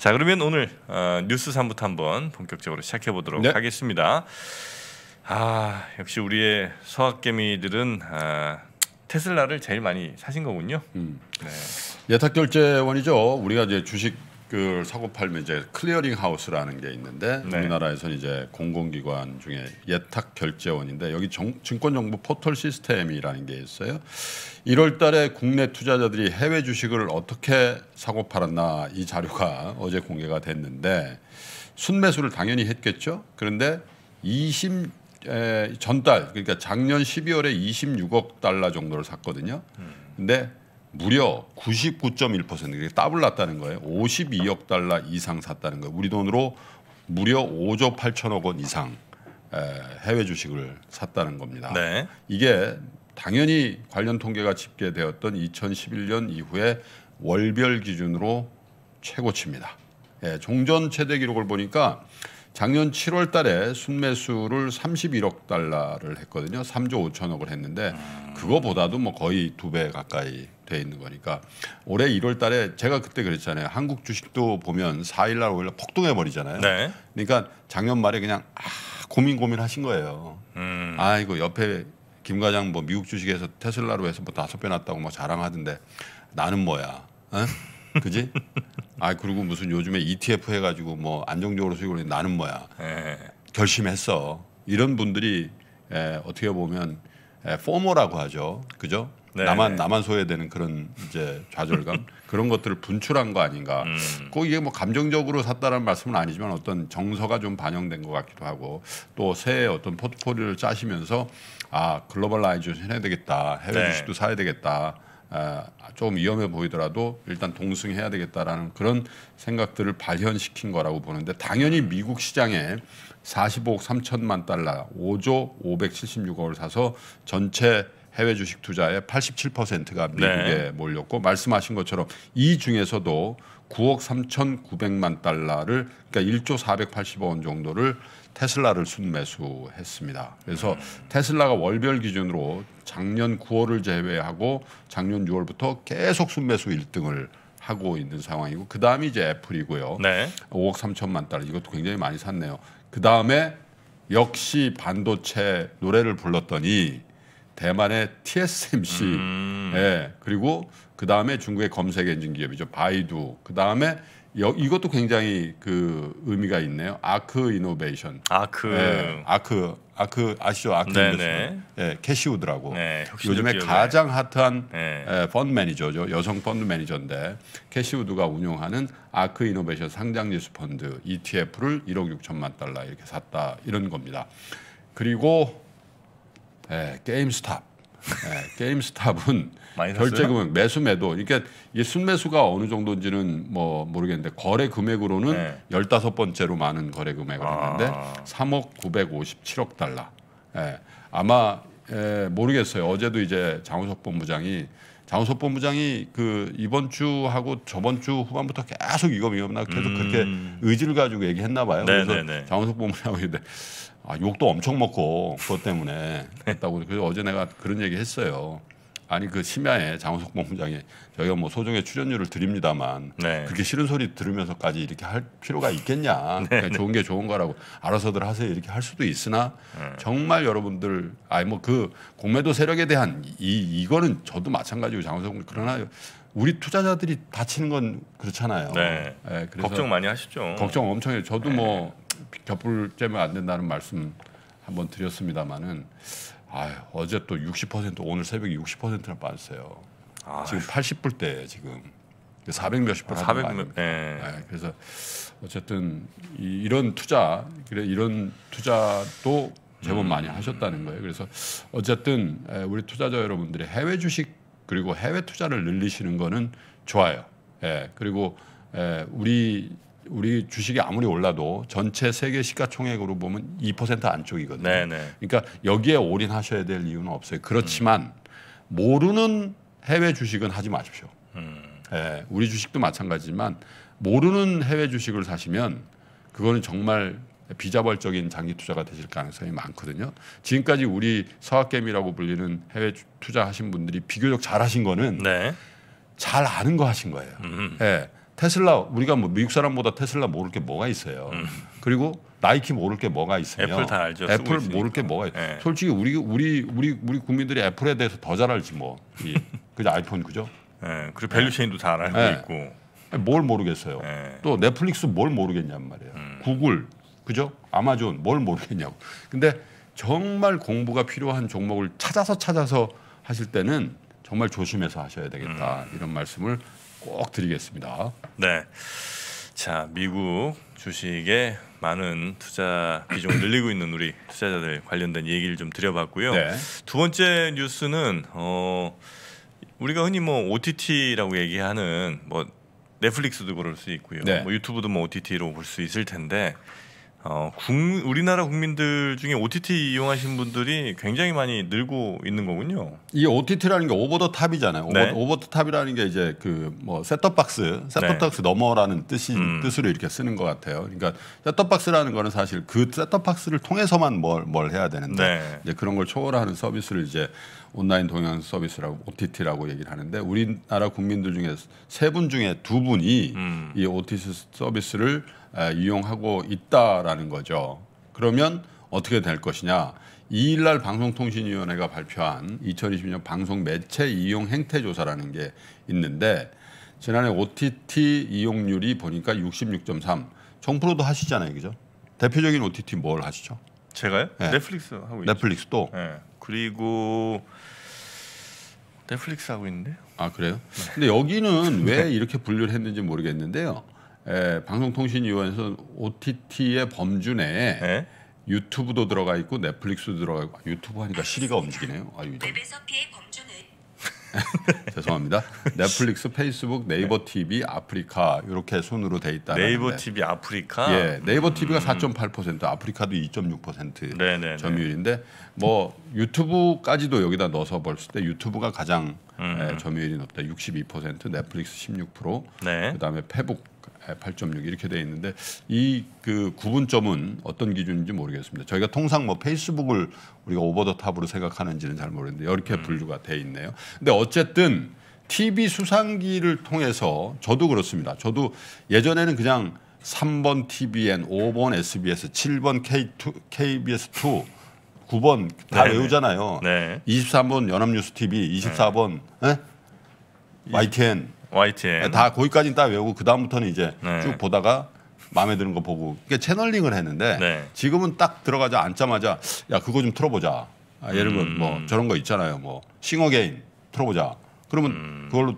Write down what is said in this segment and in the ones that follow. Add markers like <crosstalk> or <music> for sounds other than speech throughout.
자 그러면 오늘 어, 뉴스 3부터 한번 본격적으로 시작해 보도록 네. 하겠습니다. 아 역시 우리의 서학개미들은 아, 테슬라를 제일 많이 사신 거군요. 음. 네. 예탁 결제원이죠. 우리가 이제 주식 그 사고 팔면 이제 클리어링 하우스라는 게 있는데 네. 우리나라에서는 이제 공공기관 중에 예탁 결제원인데 여기 정, 증권정보 포털 시스템이라는 게 있어요. 1월달에 국내 투자자들이 해외 주식을 어떻게 사고 팔았나 이 자료가 <laughs> 어제 공개가 됐는데 순매수를 당연히 했겠죠. 그런데 20 에, 전달 그러니까 작년 12월에 26억 달러 정도를 샀거든요. 음. 근데 무려 99.1% 이게 더블 났다는 거예요. 52억 달러 이상 샀다는 거예요. 우리 돈으로 무려 5조 8천억 원 이상 해외 주식을 샀다는 겁니다. 네. 이게 당연히 관련 통계가 집계되었던 2011년 이후에 월별 기준으로 최고치입니다. 예, 종전 최대 기록을 보니까 작년 7월 달에 순매수를 31억 달러를 했거든요. 3조 5천억을 했는데 음. 그거보다도 뭐 거의 두 배 가까이 돼 있는 거니까 올해 1월 달에 제가 그때 그랬잖아요. 한국 주식도 보면 4일 날 5일 날 폭등해 버리잖아요. 네. 그러니까 작년 말에 그냥 아, 고민 고민 하신 거예요. 음. 아이고 옆에 김 과장 뭐 미국 주식에서 테슬라로 해서 뭐 다섯 배 났다고 막 자랑하던데 나는 뭐야? 어? 그지? <laughs> 아 그리고 무슨 요즘에 ETF 해가지고 뭐 안정적으로 수익을 내 나는 뭐야? 네. 결심했어. 이런 분들이 에, 어떻게 보면 에, 포머라고 하죠. 그죠? 네. 나만 나만 소외되는 그런 이제 좌절감 <laughs> 그런 것들을 분출한 거 아닌가. 음. 꼭 이게 뭐 감정적으로 샀다라는 말씀은 아니지만 어떤 정서가 좀 반영된 것 같기도 하고 또 새 어떤 포트폴리오를 짜시면서 아 글로벌라이제이션 해야 되겠다 해외 네. 주식도 사야 되겠다. 아, 좀 위험해 보이더라도 일단 동승해야 되겠다라는 그런 생각들을 발현시킨 거라고 보는데 당연히 미국 시장에 45억 3천만 달러, 5조 576억을 사서 전체 해외 주식 투자의 87%가 미국에 네. 몰렸고 말씀하신 것처럼 이 중에서도 9억 3,900만 달러를 그러니까 1조 480억 원 정도를 테슬라를 순매수했습니다. 그래서 음. 테슬라가 월별 기준으로 작년 9월을 제외하고 작년 6월부터 계속 순매수 1등을 하고 있는 상황이고 그 다음이 이제 애플이고요. 네. 5억 3천만 달러 이것도 굉장히 많이 샀네요. 그 다음에 역시 반도체 노래를 불렀더니 대만의 TSMC, 에 음. 예, 그리고 그 다음에 중국의 검색 엔진 기업이죠 바이두, 그 다음에 이것도 굉장히 그 의미가 있네요. 아크 이노베이션. 아크. 예, 아크 아크 아시죠 아크 이노 예, 캐시우드라고. 네, 요즘에 에 가장 핫한 네. 예, 펀드 매니저죠. 여성 펀드 매니저인데 캐시우드가 운용하는 아크 이노베이션 상장지수 펀드 ETF를 1억 6천만 달러 이렇게 샀다 이런 겁니다. 그리고 예, 게임스탑. 예, 게임스탑은 결제 금액 매수 매도 그러니까 이게 순매수가 어느 정도인지는 뭐 모르겠는데 거래 금액으로는 네. 15번째로 많은 거래 금액을 아. 했는데 3억 957억 달러. 예, 아마 예, 모르겠어요. 어제도 이제 장우석 본부장이 장우석 본부장이 그 이번 주하고 저번 주 후반부터 계속 이거 위험나 계속 음. 그렇게 의지를 가지고 얘기했나 봐요. 네네네. 그래서 네, 네. 장우석 본부장이 아, 욕도 엄청 먹고 그것 때문에 했다고 <laughs> 네. 그래서 어제 내가 그런 얘기 했어요. 아니 그 심야에 장우석 본부장이 저희가 뭐 소정의 출연료를 드립니다만 네. 그렇게 싫은 소리 들으면서까지 이렇게 할 필요가 있겠냐 <laughs> 네, 그러니까 네. 좋은 게 좋은 거라고 알아서들 하세요 이렇게 할 수도 있으나 네. 정말 여러분들 아니 뭐 그 공매도 세력에 대한 이 이거는 저도 마찬가지고 장우석 그러나 우리 투자자들이 다치는 건 그렇잖아요. 네. 예, 그래서 걱정 많이 하시죠. 걱정 엄청 해요. 저도 네. 뭐 곁불 째면 안 된다는 말씀 한번 드렸습니다만은 아유, 어제 또 60% 오늘 새벽에 60%나 빠졌어요. 아유. 지금 80불대 지금 400 몇십 불. 400 아, 몇. 예. 네, 그래서 어쨌든 이, 런 투자 그래 이런 투자도 제법 음. 많이 하셨다는 거예요. 그래서 어쨌든 우리 투자자 여러분들이 해외 주식 그리고 해외 투자를 늘리시는 거는 좋아요. 예. 그리고 예, 우리 우리 주식이 아무리 올라도 전체 세계 시가총액으로 보면 2% 안쪽이거든요. 네네. 네. 그러니까 여기에 올인하셔야 될 이유는 없어요. 그렇지만 모르는 해외 주식은 하지 마십시오. 음. 예, 우리 주식도 마찬가지지만 모르는 해외 주식을 사시면 그거는 정말 비자발적인 장기 투자가 되실 가능성이 많거든요. 지금까지 우리 서학개미라고 불리는 해외 투자하신 분들이 비교적 잘하신 거는 네. 잘 아는 거 하신 거예요. 음. 예. 테슬라 우리가 뭐 미국 사람보다 테슬라 모를 게 뭐가 있어요. 음. 그리고 나이키 모를 게 뭐가 있어요. 애플 다 알죠. 애플 모를 게 뭐가 있어. 네. 예. 솔직히 우리 우리 우리 우리 국민들이 애플에 대해서 더 잘 알지 뭐. <laughs> 그죠 아이폰 그죠. 네. 그리고 밸류체인도 네. 잘 알고 네. 있고. 뭘 모르겠어요. 또 넷플릭스 뭘모르겠냐는 말이에요. 음. 구글 그죠 아마존 뭘 모르겠냐고. 근데 정말 공부가 필요한 종목을 찾아서 찾아서 하실 때는 정말 조심해서 하셔야 되겠다 음. 이런 말씀을 꼭 드리겠습니다. 네. 자, 미국 주식에 많은 투자 비중을 <clears throat> 늘리고 있는 우리 투자자들 관련된 얘기를 좀 드려봤고요. 네. 두 번째 뉴스는 어 우리가 흔히 뭐 OTT라고 얘기하는 뭐 넷플릭스도 그럴 수 있고요. 네. 뭐 유튜브도 뭐 OTT로 볼 수 있을 텐데 어, 국, 우리나라 국민들 중에 OTT 이용하신 분들이 굉장히 많이 늘고 있는 거군요. 이 OTT라는 게 오버 더 탑이잖아요. 오버, 네. 오버 더 탑이라는 게 이제 그 뭐 셋톱 박스, 셋톱 박스 네. 넘어라는 뜻이 음. 뜻으로 이렇게 쓰는 것 같아요. 그러니까 셋톱 박스라는 거는 사실 그 셋톱 박스를 통해서만 뭘, 뭘 해야 되는데 네. 이제 그런 걸 초월하는 서비스를 이제 온라인 동영상 서비스라고 OTT라고 얘기를 하는데 우리나라 국민들 중에 세 분 중에 두 분이 음. 이 OTT 서비스를 이용하고 있다라는 거죠. 그러면 어떻게 될 것이냐? 2일날 방송통신위원회가 발표한 2020년 방송 매체 이용 행태 조사라는 게 있는데 지난해 OTT 이용률이 보니까 66.3. 정프로도 하시잖아요, 그죠? 대표적인 OTT 뭘 하시죠? 제가요? 네. 넷플릭스 하고 있죠. 넷플릭스도 네. 그리고 넷플릭스 하고 있는데. 아 그래요? 근데 여기는 왜 네. 이렇게 분류를 했는지 모르겠는데요. 에, 예, 방송통신위원회에서 OTT의 범주 내에 에? 유튜브도 들어가 있고 넷플릭스도 들어가 있고 아, 유튜브 하니까 시리가 움직이네요. 아유. 웹에서 피해 범 <laughs> 죄송합니다. 넷플릭스, 페이스북, 네이버 네. TV, 아프리카 이렇게 순으로 돼 있다. 네이버 TV 아프리카. 예, 네이버 음. TV가 4.8% 아프리카도 2.6% 네네네. 점유율인데 뭐 유튜브까지도 여기다 넣어서 봤을 때 유튜브가 가장 음. 예, 점유율이 높다. 62% 넷플릭스 16% 네. 그다음에 페북 8.6 아, 이렇게 돼 있는데 이 그 구분점은 어떤 기준인지 모르겠습니다. 저희가 통상 뭐 페이스북을 우리가 오버 더 탑으로 생각하는지는 잘 모르는데 이렇게 음. 분류가 돼 있네요. 근데 어쨌든 TV 수상기를 통해서 저도 그렇습니다. 저도 예전에는 그냥 3번 TBN, 5번 SBS, 7번 K2, KBS2 9번 다 네네. 외우잖아요. 네. 23번 연합뉴스 TV, 24번 예? 네. 에? YTN YTN 네, 다 거기까지는 딱 외우고 그 다음부터는 이제 네. 쭉 보다가 마음에 드는 거 보고 그게 채널링을 했는데 네. 지금은 딱 들어가자 앉자마자 야 그거 좀 틀어보자 아, 예를 들면 뭐 음. 뭐 저런 거 있잖아요 뭐싱어게인 틀어보자 그러면 음. 그걸로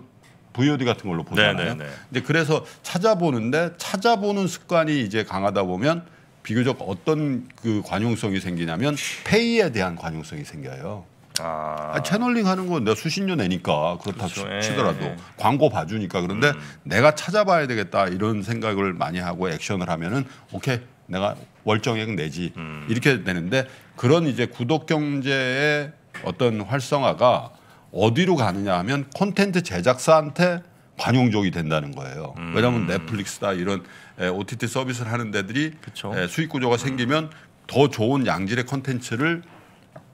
VOD 같은 걸로 보잖아요 네네 네, 네. 이제 그래서 찾아보는데 찾아보는 습관이 이제 강하다 보면 비교적 어떤 그 관용성이 생기냐면 페이에 대한 관용성이 생겨요. 아. 아. 채널링 하는 건 내가 수신료 내니까 그렇다 그렇죠. 예, 치더라도 에이. 예. 광고 봐주니까 그런데 음. 내가 찾아봐야 되겠다 이런 생각을 많이 하고 액션을 하면은 오케이 내가 월정액 내지 음. 이렇게 되는데 그런 이제 구독 경제의 어떤 활성화가 어디로 가느냐 하면 콘텐츠 제작사한테 관용적이 된다는 거예요. 음. 왜냐하면 넷플릭스다 이런 OTT 서비스를 하는 데들이 그쵸. 수익 구조가 생기면 더 좋은 양질의 콘텐츠를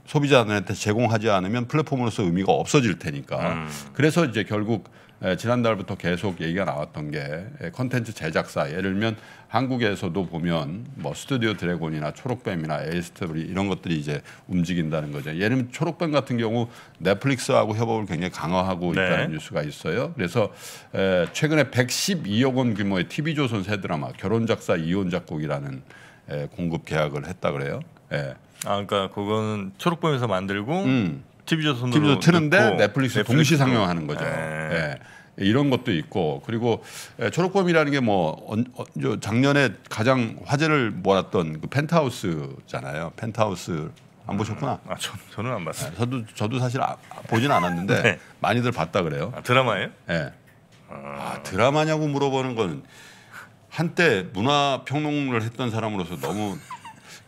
소비자들한테 제공하지 않으면 플랫폼으로서 의미가 없어질 테니까 음. 그래서 이제 결국 지난달부터 계속 얘기가 나왔던 게 컨텐츠 제작사 예를 들면 한국에서도 보면 뭐 스튜디오 드래곤이나 초록뱀이나 에이스트블리 이런 것들이 이제 움직인다는 거죠. 예를 들면 초록뱀 같은 경우 넷플릭스하고 협업을 굉장히 강화하고 네. 있다는 뉴스가 있어요. 그래서 최근에 112억 원 규모의 TV조선 새 드라마 결혼 작사 이혼 작곡이라는 공급 계약을 했다 그래요. 예. 아, 그러니까 그거는 초록범에서 만들고 음. TV 조선으 TV조선 트는데 넷플릭스 동시 상영하는 거죠. 네. 예. 이런 것도 있고 그리고 예, 초록범이라는 게뭐 어, 어, 작년에 가장 화제를 모았던 그 펜트하우스잖아요. 펜트하우스 안 보셨구나? 아, 저, 저는 안 봤어요. 네, 저도 저도 사실 아, 아, 보진 않았는데 네. 많이들 봤다 그래요. 아, 드라마예요? 예. 아, 아 드라마냐고 물어보는 건 한때 문화 평론을 했던 사람으로서 너무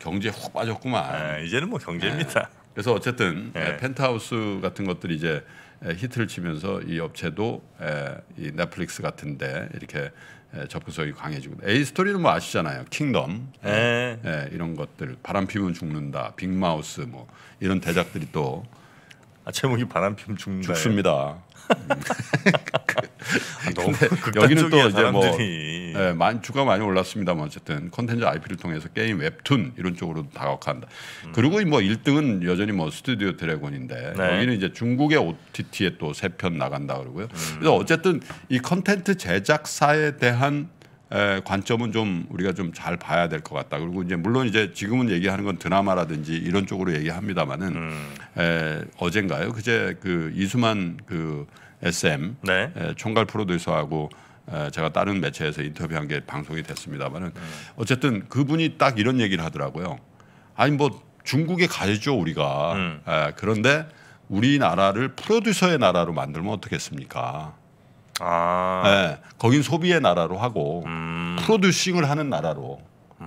경제 에훅 빠졌구만. 네, 이제는 뭐 경제입니다. 네. 그래서 어쨌든 네. 네 펜트하우스 같은 것들이 이제 히트를 치면서 이 업체도 이 넷플릭스 같은데 이렇게 접근성이 강해지고 A 스토리는 뭐 아시잖아요 킹덤 에. 네. 에, 네, 이런 것들 바람 피면 죽는다 빅마우스 뭐 이런 대작들이 또 아, 제목이 바람피면 죽는다. 죽습니다. 음. <laughs> 아, 너무 여기는 또 이제 뭐 예, 만, 네, 주가 많이 올랐습니다만 어쨌든 컨텐츠 IP를 통해서 게임 웹툰 이런 쪽으로 다각한다 음. 그리고 뭐 1등은 여전히 뭐 스튜디오 드래곤인데 네. 여기는 이제 중국의 OTT에 또 세 편 나간다 그러고요. 음. 그래서 어쨌든 이 컨텐츠 제작사에 대한 관점은 좀 우리가 좀 잘 봐야 될 것 같다. 그리고 이제 물론 이제 지금은 얘기하는 건 드라마라든지 이런 쪽으로 얘기합니다만은 음. 에, 어젠가요? 그제 그 이수만 그 SM 네. 에, 총괄 프로듀서하고 에, 제가 다른 매체에서 인터뷰한 게 방송이 됐습니다만은 음. 어쨌든 그분이 딱 이런 얘기를 하더라고요. 아니 뭐 중국에 가죠 우리가 음. 에, 그런데 우리나라를 프로듀서의 나라로 만들면 어떻겠습니까? 아. 네, 거긴 소비의 나라로 하고 음. 프로듀싱을 하는 나라로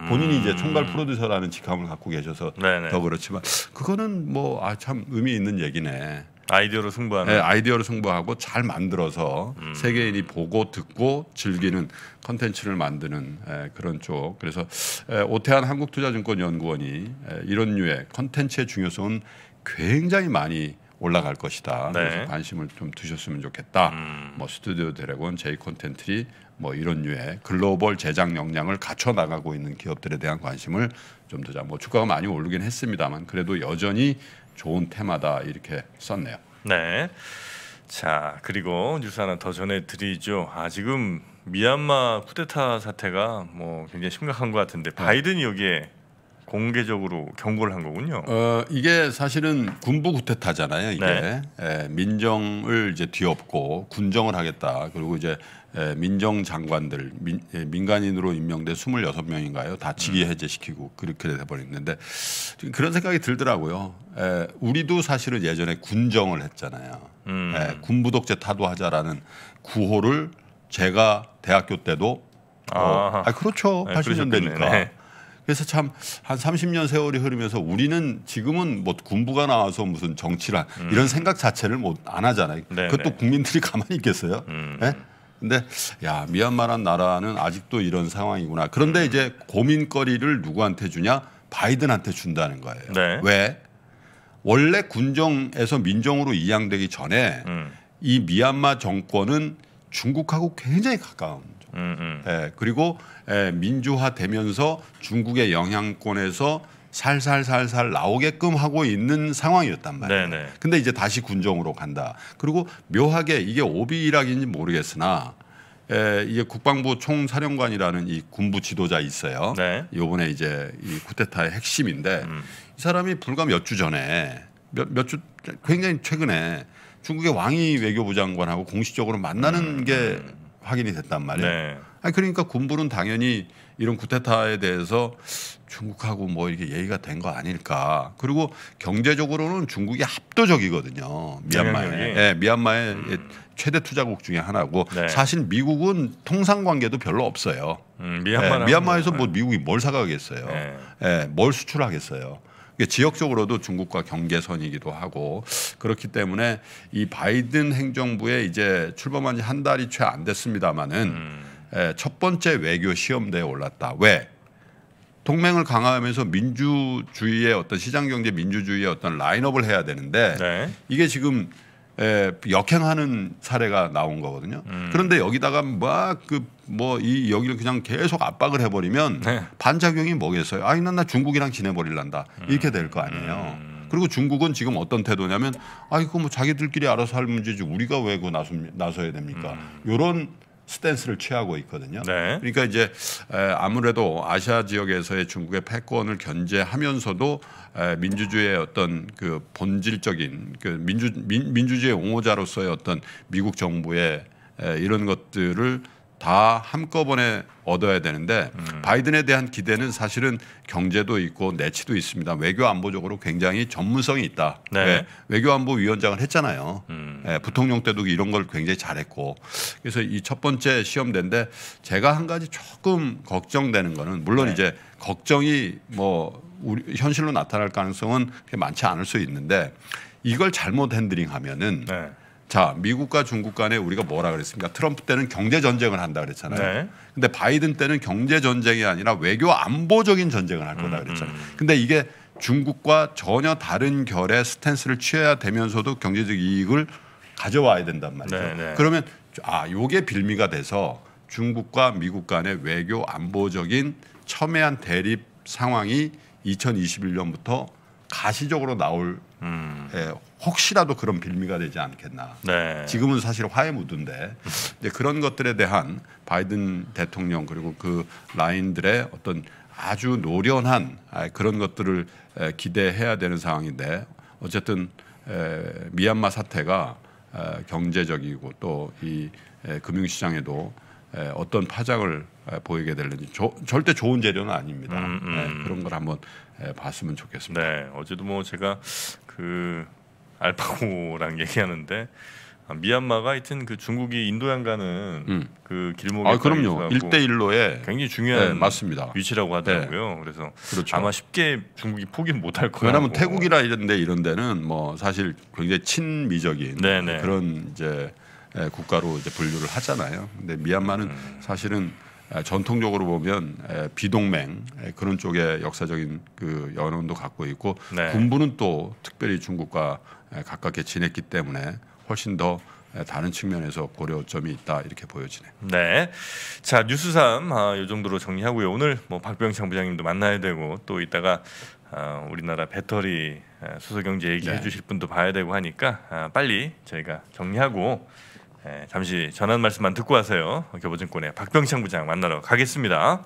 본인이 이제 음. 총괄 프로듀서라는 직함을 갖고 계셔서 네네. 더 그렇지만 그거는 뭐 아 참 의미 있는 얘기네. 아이디어로 승부하는. 네, 아이디어로 승부하고 잘 만들어서 음. 세계인이 보고 듣고 즐기는 컨텐츠를 만드는 에, 예, 그런 쪽. 그래서 에, 오태한 한국투자증권연구원이 에, 이런 류의 컨텐츠의 중요성은 굉장히 많이 올라갈 것이다. 네. 그래서 관심을 좀 두셨으면 좋겠다. 음. 뭐 스튜디오 드래곤, 제이 콘텐트리뭐 이런 류의 글로벌 제작 역량을 갖춰 나가고 있는 기업들에 대한 관심을 좀 두자. 뭐 주가가 많이 오르긴 했습니다만 그래도 여전히 좋은 테마다 이렇게 썼네요. 네. 자 그리고 뉴스 하나 더 전해드리죠. 아 지금 미얀마 쿠데타 사태가 뭐 굉장히 심각한 것 같은데 네. 바이든이 여기에 공개적으로 경고를 한 거군요. 어, 이게 사실은 군부 구태타잖아요. 이게 네. 예, 민정을 이제 뒤엎고 군정을 하겠다. 그리고 이제 예, 민정 장관들 민, 예, 민간인으로 임명된 26명인가요? 다 직위 음. 해제시키고 그렇게 돼 버렸는데 그런 생각이 들더라고요. 예, 우리도 사실은 예전에 군정을 했잖아요. 음. 예, 군부독재 타도하자라는 구호를 제가 대학교 때도 아, 어, 아 그렇죠. 네, 80년대니까. 그래서 참 한 30년 세월이 흐르면서 우리는 지금은 뭐 군부가 나와서 무슨 정치란 음. 이런 생각 자체를 못안 뭐 하잖아요. 네네. 그것도 네. 국민들이 가만히 있겠어요. 음. 네? 근데 야 미얀마란 나라는 아직도 이런 상황이구나. 그런데 음. 이제 고민거리를 누구한테 주냐? 바이든한테 준다는 거예요. 네. 왜? 원래 군정에서 민정으로 이양되기 전에 음. 이 미얀마 정권은 중국하고 굉장히 가까운 음, 음. 예, 그리고 예, 민주화되면서 중국의 영향권에서 살살살살 나오게끔 하고 있는 상황이었단 말이에요. 네네. 네. 근데 이제 다시 군정으로 간다. 그리고 묘하게 이게 오비일학인지 모르겠으나 에, 예, 이게 국방부 총사령관이라는 이 군부 지도자 있어요. 네. 요번에 이제 이 쿠데타의 핵심인데 음. 이 사람이 불과 몇 주 전에 몇몇주 굉장히 최근에 중국의 왕이 외교부 장관하고 공식적으로 만나는 음. 게 음. 확인이 됐단 말이에요. 네. 아 그러니까 군부는 당연히 이런 구테타에 대해서 중국하고 뭐 이게 렇얘기가된 거 아닐까. 그리고 경제적으로는 중국이 합도적이거든요 미얀마에. 네, 예, 미얀마의 음. 최대 투자국 중에 하나고 네. 사실 미국은 통상 관계도 별로 없어요. 음, 미얀마 네, 예, 미얀마에서 뭐, 뭐 네. 미국이 뭘 사가겠어요. 네. 예, 뭘 수출하겠어요. 지역적으로도 중국과 경계선이기도 하고 그렇기 때문에 이 바이든 행정부에 이제 출범한 지 한 달이 채 안 됐습니다마는 음. 첫 번째 외교 시험대에 올랐다. 왜? 동맹을 강화하면서 민주주의의 어떤 시장 경제 민주주의의 어떤 라인업을 해야 되는데 네. 이게 지금 에, 예, 역행하는 사례가 나온 거거든요. 음. 그런데 여기다가 막 그 뭐 이 여기를 그냥 계속 압박을 해버리면 네. 반작용이 뭐겠어요? 아니 난나 중국이랑 지내버릴란다 음. 이렇게 될 거 아니에요. 음. 그리고 중국은 지금 어떤 태도냐면 아 이거 뭐 자기들끼리 알아서 할 문제지 우리가 왜그 나서 나서야 됩니까? 음. 요런 스탠스를 취하고 있거든요. 네. 그러니까 이제 아무래도 아시아 지역에서의 중국의 패권을 견제하면서도 민주주의의 어떤 그 본질적인 그 민주 민, 민주주의 옹호자로서의 어떤 미국 정부의 이런 것들을 다 한꺼번에 얻어야 되는데 음. 바이든에 대한 기대는 사실은 경제도 있고 내치도 있습니다. 외교 안보적으로 굉장히 전문성이 있다. 네. 네. 외교 안보 위원장을 했잖아요. 음. 네. 부통령 때도 이런 걸 굉장히 잘했고 그래서 이 첫 번째 시험대인데 제가 한 가지 조금 걱정되는 거는 물론 네. 이제 걱정이 뭐 우리 현실로 나타날 가능성은 많지 않을 수 있는데 이걸 잘못 핸들링하면은. 네. 자, 미국과 중국 간에 우리가 뭐라 그랬습니까? 트럼프 때는 경제 전쟁을 한다 그랬잖아요. 그런데 네. 바이든 때는 경제 전쟁이 아니라 외교 안보적인 전쟁을 할 거다 음, 그랬잖아요. 음. 근데 이게 중국과 전혀 다른 결의 스탠스를 취해야 되면서도 경제적 이익을 가져와야 된단 말이죠. 네네. 네. 그러면 아, 요게 빌미가 돼서 중국과 미국 간의 외교 안보적인 첨예한 대립 상황이 2021년부터 가시적으로 나올 음. 예, 혹시라도 그런 빌미가 되지 않겠나. 네. 지금은 사실 화해 무드인데 그런 것들에 대한 바이든 대통령 그리고 그 라인들의 어떤 아주 노련한 아, 그런 것들을 기대해야 되는 상황인데 어쨌든 미얀마 사태가 경제적이고 또 이 금융시장에도 어떤 파장을 보이게 될는지 절대 좋은 재료는 아닙니다. 음, 음. 네, 그런 걸 한번 봤으면 좋겠습니다. 네, 어제도 뭐 제가 그 알파고랑 <laughs> 얘기하는데 아, 미얀마가 하여튼 그 중국이 인도양 가는 음. 그 길목에 아 그럼요 1대1로에 뭐 굉장히 중요한 네, 맞습니다. 위치라고 네. 하더라고요. 네. 그래서 그렇죠. 아마 쉽게 중국이 포기 못할 거예요. 왜냐하면 태국이라 이런데 이런데는 뭐 사실 굉장히 친미적인 네네. 네. 그런 이제 국가로 이제 분류를 하잖아요. 근데 미얀마는 음. 사실은 전통적으로 보면 비동맹 그런 쪽에 역사적인 그 연원도 갖고 있고 네. 군부는 또 특별히 중국과 가깝게 지냈기 때문에 훨씬 더 다른 측면에서 고려점이 있다 이렇게 보여지네. 네. 자 뉴스삼 아, 정도로 정리하고요. 오늘 뭐 박병창 부장님도 만나야 되고 또 이따가 아, 우리나라 배터리 수소경제 얘기해 네. 주실 분도 봐야 되고 하니까 아, 빨리 저희가 정리하고 에, 잠시 전한 말씀만 듣고 와서요. 교보증권의 박병창 부장 만나러 가겠습니다.